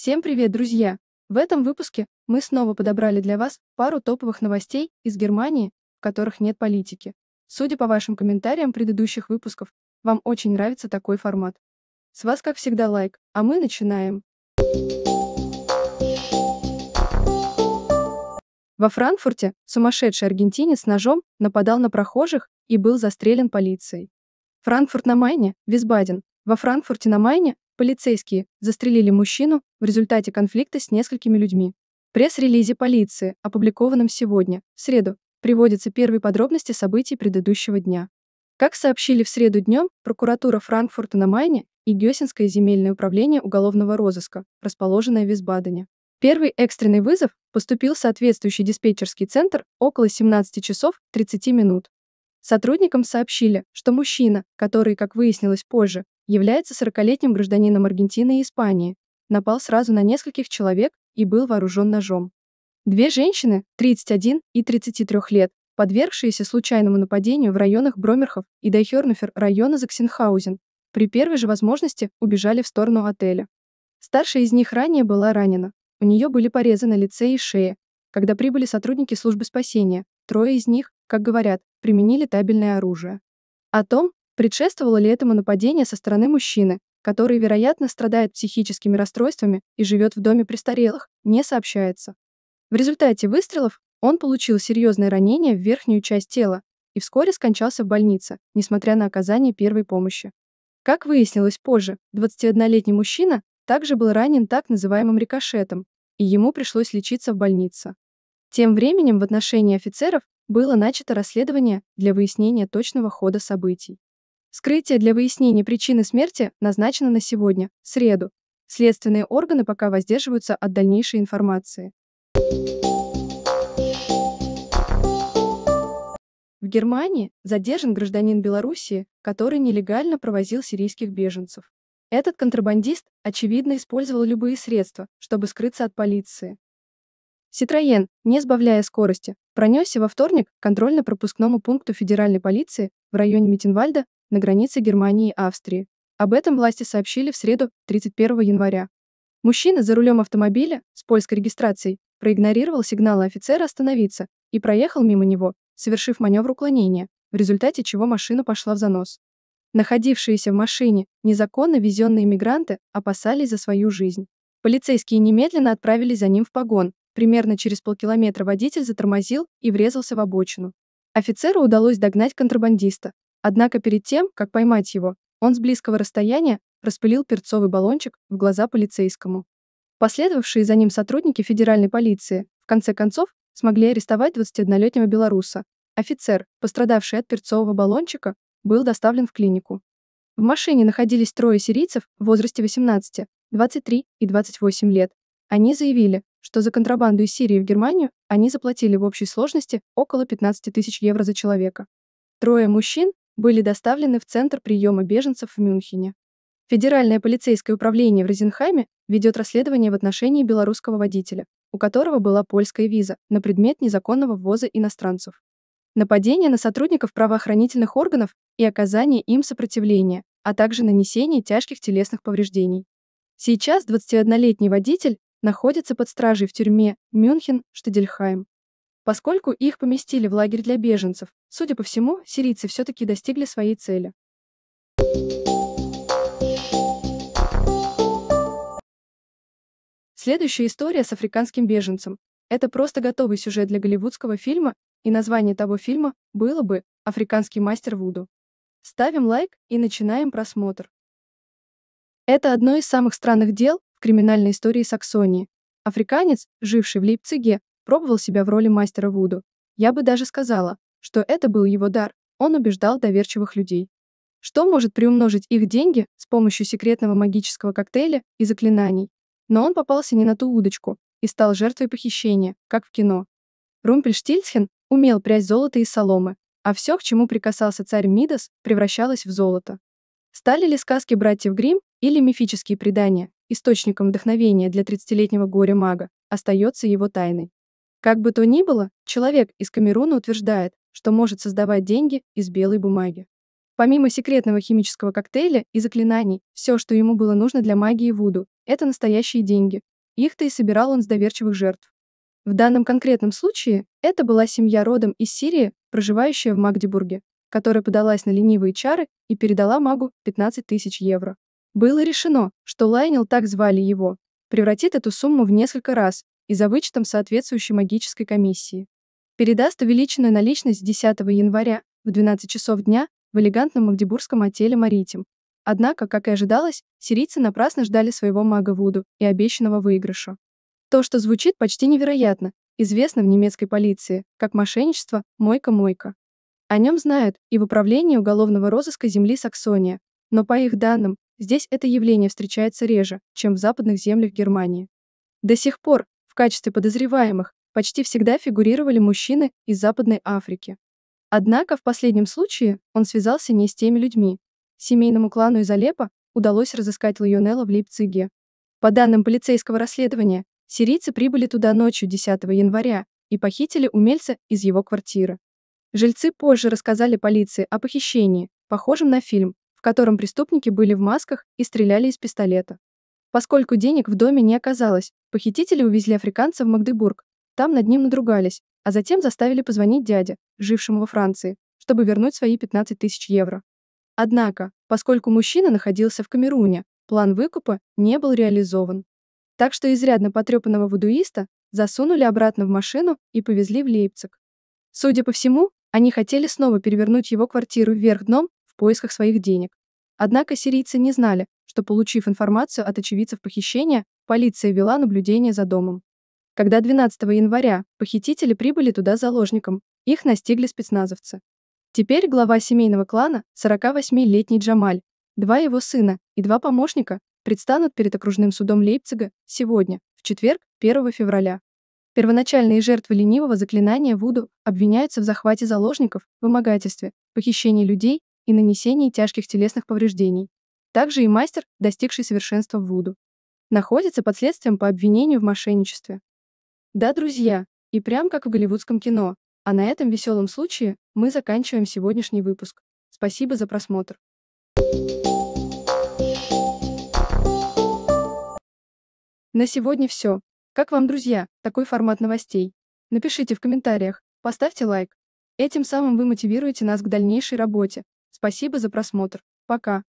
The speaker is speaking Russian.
Всем привет, друзья! В этом выпуске мы снова подобрали для вас пару топовых новостей из Германии, в которых нет политики. Судя по вашим комментариям предыдущих выпусков, вам очень нравится такой формат. С вас, как всегда, лайк, а мы начинаем. Во Франкфурте сумасшедший аргентинец ножом нападал на прохожих и был застрелен полицией. Франкфурт на Майне, Висбаден. Во Франкфурте на Майне Полицейские застрелили мужчину в результате конфликта с несколькими людьми. В пресс-релизе полиции, опубликованном сегодня, в среду, приводятся первые подробности событий предыдущего дня. Как сообщили в среду днем, прокуратура Франкфурта на Майне и Гёсинское земельное управление уголовного розыска, расположенное в Висбадене. Первый экстренный вызов поступил в соответствующий диспетчерский центр около 17 часов 30 минут. Сотрудникам сообщили, что мужчина, который, как выяснилось позже, является 40-летним гражданином Аргентины и Испании, напал сразу на нескольких человек и был вооружен ножом. Две женщины, 31 и 33 лет, подвергшиеся случайному нападению в районах Бромерхов и Дайхернуфер района Заксенхаузен, при первой же возможности убежали в сторону отеля. Старшая из них ранее была ранена. У нее были порезаны лице и шея. Когда прибыли сотрудники службы спасения, трое из них, как говорят, применили табельное оружие. О том, Предшествовало ли этому нападение со стороны мужчины, который, вероятно, страдает психическими расстройствами и живет в доме престарелых, не сообщается. В результате выстрелов он получил серьезное ранение в верхнюю часть тела и вскоре скончался в больнице, несмотря на оказание первой помощи. Как выяснилось позже, 21-летний мужчина также был ранен так называемым рикошетом, и ему пришлось лечиться в больнице. Тем временем в отношении офицеров было начато расследование для выяснения точного хода событий. Скрытие для выяснения причины смерти назначено на сегодня, среду. Следственные органы пока воздерживаются от дальнейшей информации. В Германии задержан гражданин Белоруссии, который нелегально провозил сирийских беженцев. Этот контрабандист, очевидно, использовал любые средства, чтобы скрыться от полиции. Ситроен, не сбавляя скорости, пронесся во вторник к контрольно-пропускному пункту федеральной полиции в районе Митинвальда на границе Германии и Австрии. Об этом власти сообщили в среду, 31 января. Мужчина за рулем автомобиля с польской регистрацией проигнорировал сигналы офицера остановиться и проехал мимо него, совершив маневр уклонения, в результате чего машина пошла в занос. Находившиеся в машине незаконно везенные мигранты опасались за свою жизнь. Полицейские немедленно отправились за ним в погон. Примерно через полкилометра водитель затормозил и врезался в обочину. Офицеру удалось догнать контрабандиста, Однако перед тем, как поймать его, он с близкого расстояния распылил перцовый баллончик в глаза полицейскому. Последовавшие за ним сотрудники федеральной полиции в конце концов смогли арестовать 21-летнего белоруса. Офицер, пострадавший от перцового баллончика, был доставлен в клинику. В машине находились трое сирийцев в возрасте 18, 23 и 28 лет. Они заявили, что за контрабанду из Сирии в Германию они заплатили в общей сложности около 15 тысяч евро за человека. Трое мужчин были доставлены в Центр приема беженцев в Мюнхене. Федеральное полицейское управление в Розенхайме ведет расследование в отношении белорусского водителя, у которого была польская виза на предмет незаконного ввоза иностранцев. Нападение на сотрудников правоохранительных органов и оказание им сопротивления, а также нанесение тяжких телесных повреждений. Сейчас 21-летний водитель находится под стражей в тюрьме Мюнхен-Штедельхайм. Поскольку их поместили в лагерь для беженцев, судя по всему, сирийцы все-таки достигли своей цели. Следующая история с африканским беженцем. Это просто готовый сюжет для голливудского фильма, и название того фильма было бы «Африканский мастер Вуду». Ставим лайк и начинаем просмотр. Это одно из самых странных дел в криминальной истории Саксонии. Африканец, живший в Лейпциге, пробовал себя в роли мастера Вуду. Я бы даже сказала, что это был его дар. Он убеждал доверчивых людей. Что может приумножить их деньги с помощью секретного магического коктейля и заклинаний? Но он попался не на ту удочку и стал жертвой похищения, как в кино. Румпельштильцхен умел прясть золото из соломы, а все, к чему прикасался царь Мидас, превращалось в золото. Стали ли сказки братьев Грим или мифические предания источником вдохновения для 30-летнего горя-мага, остается его тайной. Как бы то ни было, человек из Камеруна утверждает, что может создавать деньги из белой бумаги. Помимо секретного химического коктейля и заклинаний, все, что ему было нужно для магии Вуду, это настоящие деньги. Их-то и собирал он с доверчивых жертв. В данном конкретном случае это была семья родом из Сирии, проживающая в Магдебурге, которая подалась на ленивые чары и передала магу 15 тысяч евро. Было решено, что Лайнел, так звали его, превратит эту сумму в несколько раз и за вычетом соответствующей магической комиссии. Передаст увеличенную наличность 10 января в 12 часов дня в элегантном магдебургском отеле «Маритим». Однако, как и ожидалось, сирийцы напрасно ждали своего мага Вуду и обещанного выигрыша. То, что звучит почти невероятно, известно в немецкой полиции как мошенничество «мойка-мойка». О нем знают и в управлении уголовного розыска земли Саксония, но по их данным, здесь это явление встречается реже, чем в западных землях Германии. До сих пор качестве подозреваемых почти всегда фигурировали мужчины из Западной Африки. Однако в последнем случае он связался не с теми людьми. Семейному клану из Алеппо удалось разыскать Лайонела в Лейпциге. По данным полицейского расследования, сирийцы прибыли туда ночью 10 января и похитили умельца из его квартиры. Жильцы позже рассказали полиции о похищении, похожем на фильм, в котором преступники были в масках и стреляли из пистолета. Поскольку денег в доме не оказалось, похитители увезли африканца в Магдебург. Там над ним надругались, а затем заставили позвонить дяде, жившему во Франции, чтобы вернуть свои 15 тысяч евро. Однако, поскольку мужчина находился в Камеруне, план выкупа не был реализован. Так что изрядно потрепанного вудуиста засунули обратно в машину и повезли в Лейпциг. Судя по всему, они хотели снова перевернуть его квартиру вверх дном в поисках своих денег. Однако сирийцы не знали, что, получив информацию от очевидцев похищения, полиция вела наблюдение за домом. Когда 12 января похитители прибыли туда заложником, их настигли спецназовцы. Теперь глава семейного клана, 48-летний Джамаль, два его сына и два помощника предстанут перед окружным судом Лейпцига сегодня, в четверг, 1 февраля. Первоначальные жертвы ленивого заклинания Вуду обвиняются в захвате заложников, вымогательстве, похищении людей и нанесении тяжких телесных повреждений. Также и мастер, достигший совершенства в Вуду, находится под следствием по обвинению в мошенничестве. Да, друзья, и прям как в голливудском кино. А на этом веселом случае мы заканчиваем сегодняшний выпуск. Спасибо за просмотр. На сегодня все. Как вам, друзья, такой формат новостей? Напишите в комментариях, поставьте лайк. Этим самым вы мотивируете нас к дальнейшей работе. Спасибо за просмотр. Пока.